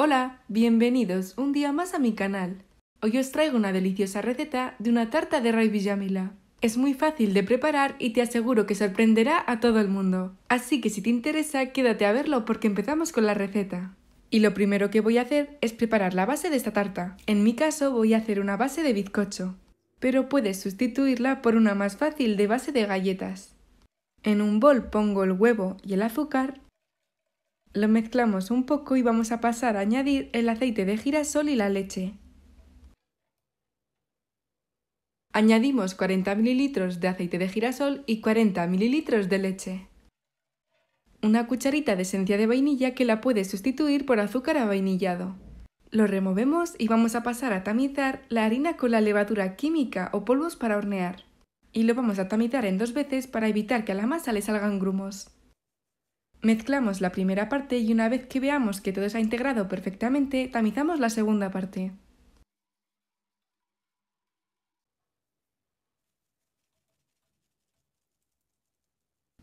Hola, bienvenidos un día más a mi canal. Hoy os traigo una deliciosa receta de una tarta de rey Villamila. Es muy fácil de preparar y te aseguro que sorprenderá a todo el mundo. Así que si te interesa, quédate a verlo porque empezamos con la receta. Y lo primero que voy a hacer es preparar la base de esta tarta. En mi caso voy a hacer una base de bizcocho, pero puedes sustituirla por una más fácil de base de galletas. En un bol pongo el huevo y el azúcar lo mezclamos un poco y vamos a pasar a añadir el aceite de girasol y la leche. Añadimos 40 ml de aceite de girasol y 40 ml de leche. Una cucharita de esencia de vainilla que la puede sustituir por azúcar avainillado. Lo removemos y vamos a pasar a tamizar la harina con la levadura química o polvos para hornear. Y lo vamos a tamizar en dos veces para evitar que a la masa le salgan grumos. Mezclamos la primera parte y una vez que veamos que todo se ha integrado perfectamente, tamizamos la segunda parte.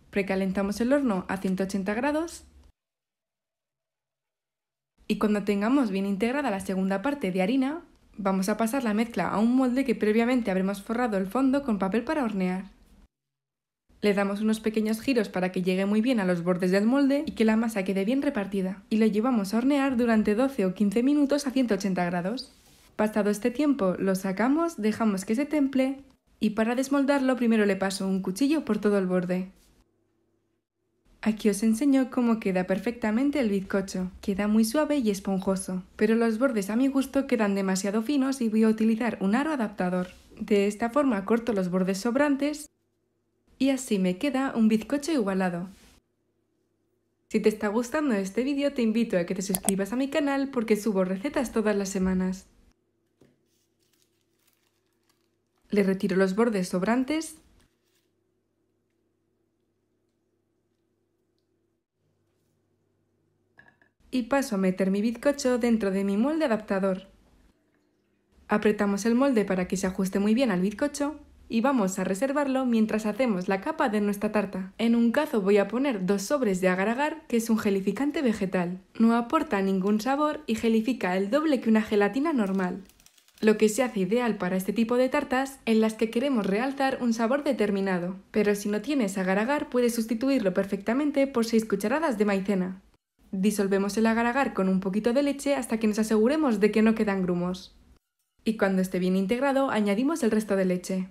Precalentamos el horno a 180 grados y cuando tengamos bien integrada la segunda parte de harina, vamos a pasar la mezcla a un molde que previamente habremos forrado el fondo con papel para hornear. Le damos unos pequeños giros para que llegue muy bien a los bordes del molde y que la masa quede bien repartida. Y lo llevamos a hornear durante 12 o 15 minutos a 180 grados. Pasado este tiempo, lo sacamos, dejamos que se temple y para desmoldarlo primero le paso un cuchillo por todo el borde. Aquí os enseño cómo queda perfectamente el bizcocho. Queda muy suave y esponjoso, pero los bordes a mi gusto quedan demasiado finos y voy a utilizar un aro adaptador. De esta forma corto los bordes sobrantes y así me queda un bizcocho igualado. Si te está gustando este vídeo te invito a que te suscribas a mi canal porque subo recetas todas las semanas. Le retiro los bordes sobrantes y paso a meter mi bizcocho dentro de mi molde adaptador. Apretamos el molde para que se ajuste muy bien al bizcocho y vamos a reservarlo mientras hacemos la capa de nuestra tarta. En un cazo voy a poner dos sobres de agar agar, que es un gelificante vegetal. No aporta ningún sabor y gelifica el doble que una gelatina normal. Lo que se hace ideal para este tipo de tartas en las que queremos realzar un sabor determinado. Pero si no tienes agar agar puedes sustituirlo perfectamente por 6 cucharadas de maicena. Disolvemos el agar agar con un poquito de leche hasta que nos aseguremos de que no quedan grumos. Y cuando esté bien integrado añadimos el resto de leche.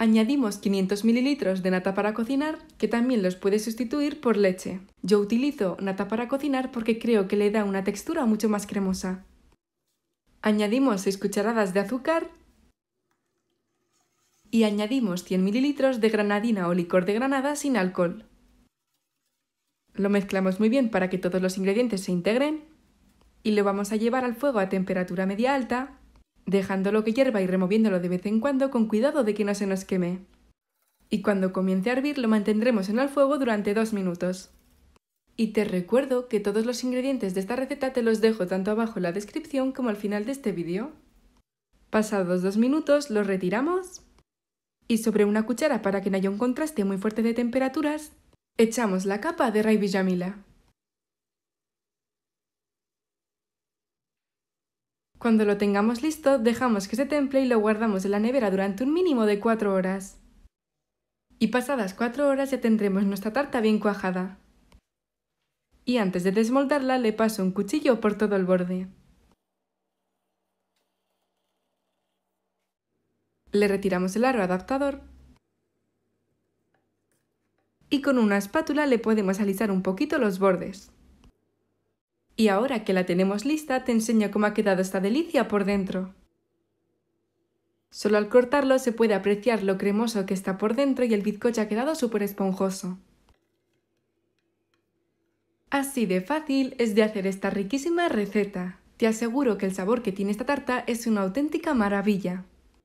Añadimos 500 ml de nata para cocinar, que también los puede sustituir por leche. Yo utilizo nata para cocinar porque creo que le da una textura mucho más cremosa. Añadimos 6 cucharadas de azúcar y añadimos 100 ml de granadina o licor de granada sin alcohol. Lo mezclamos muy bien para que todos los ingredientes se integren y lo vamos a llevar al fuego a temperatura media alta dejándolo que hierva y removiéndolo de vez en cuando con cuidado de que no se nos queme. Y cuando comience a hervir lo mantendremos en el fuego durante dos minutos. Y te recuerdo que todos los ingredientes de esta receta te los dejo tanto abajo en la descripción como al final de este vídeo. Pasados dos minutos los retiramos y sobre una cuchara para que no haya un contraste muy fuerte de temperaturas, echamos la capa de Ray Villamila. Cuando lo tengamos listo, dejamos que se temple y lo guardamos en la nevera durante un mínimo de 4 horas. Y pasadas 4 horas ya tendremos nuestra tarta bien cuajada. Y antes de desmoldarla le paso un cuchillo por todo el borde. Le retiramos el aro adaptador y con una espátula le podemos alisar un poquito los bordes. Y ahora que la tenemos lista, te enseño cómo ha quedado esta delicia por dentro. Solo al cortarlo se puede apreciar lo cremoso que está por dentro y el bizcocho ha quedado súper esponjoso. Así de fácil es de hacer esta riquísima receta. Te aseguro que el sabor que tiene esta tarta es una auténtica maravilla.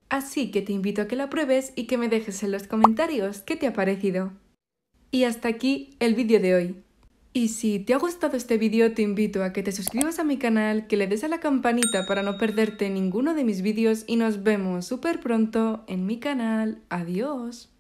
Así que te invito a que la pruebes y que me dejes en los comentarios qué te ha parecido. Y hasta aquí el vídeo de hoy. Y si te ha gustado este vídeo te invito a que te suscribas a mi canal, que le des a la campanita para no perderte ninguno de mis vídeos y nos vemos súper pronto en mi canal. ¡Adiós!